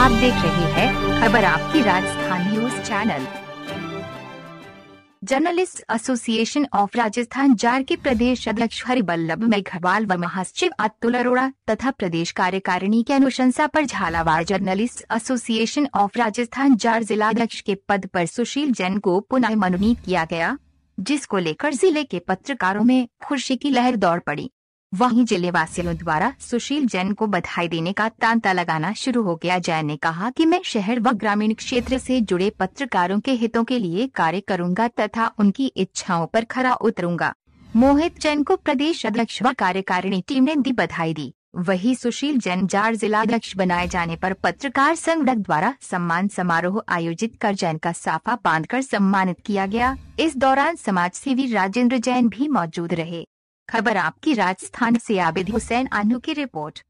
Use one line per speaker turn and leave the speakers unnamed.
आप देख रहे हैं खबर आपकी Rajasthan news channel journalist association of Rajasthan जार के प्रदेश अध्यक्ष हरिबल्लभ मेघवाल व महासचिव अतुल अरोड़ा तथा प्रदेश कार्यकारिणी की अनुशंसा पर Jhalawar journalist association of Rajasthan जार जिला अध्यक्ष के पद पर सुशील जैन को पुनः मनोनीत किया गया जिसको लेकर जिले के पत्रकारों में खुशी की लहर दौड़ पड़ी वहीं जिले वासियों द्वारा सुशील जैन को बधाई देने का तांता लगाना शुरू हो गया जैन ने कहा कि मैं शहर व ग्रामीण क्षेत्र से जुड़े पत्रकारों के हितों के लिए कार्य करूंगा तथा उनकी इच्छाओं पर खरा उतरूंगा मोहित जैन को प्रदेश अध्यक्ष व कार्यकारिणी टीम ने दी बधाई दी वही सुशील जैन जार जिला अध्यक्ष बनाए जाने पर पत्रकार संघ द्वारा सम्मान समारोह आयोजित कर जैन का साफा बांधकर सम्मानित किया गया इस दौरान समाज सेवी राजेंद्र जैन भी मौजूद रहे खबर आपकी राजस्थान से आबिद हुसैन आनू की रिपोर्ट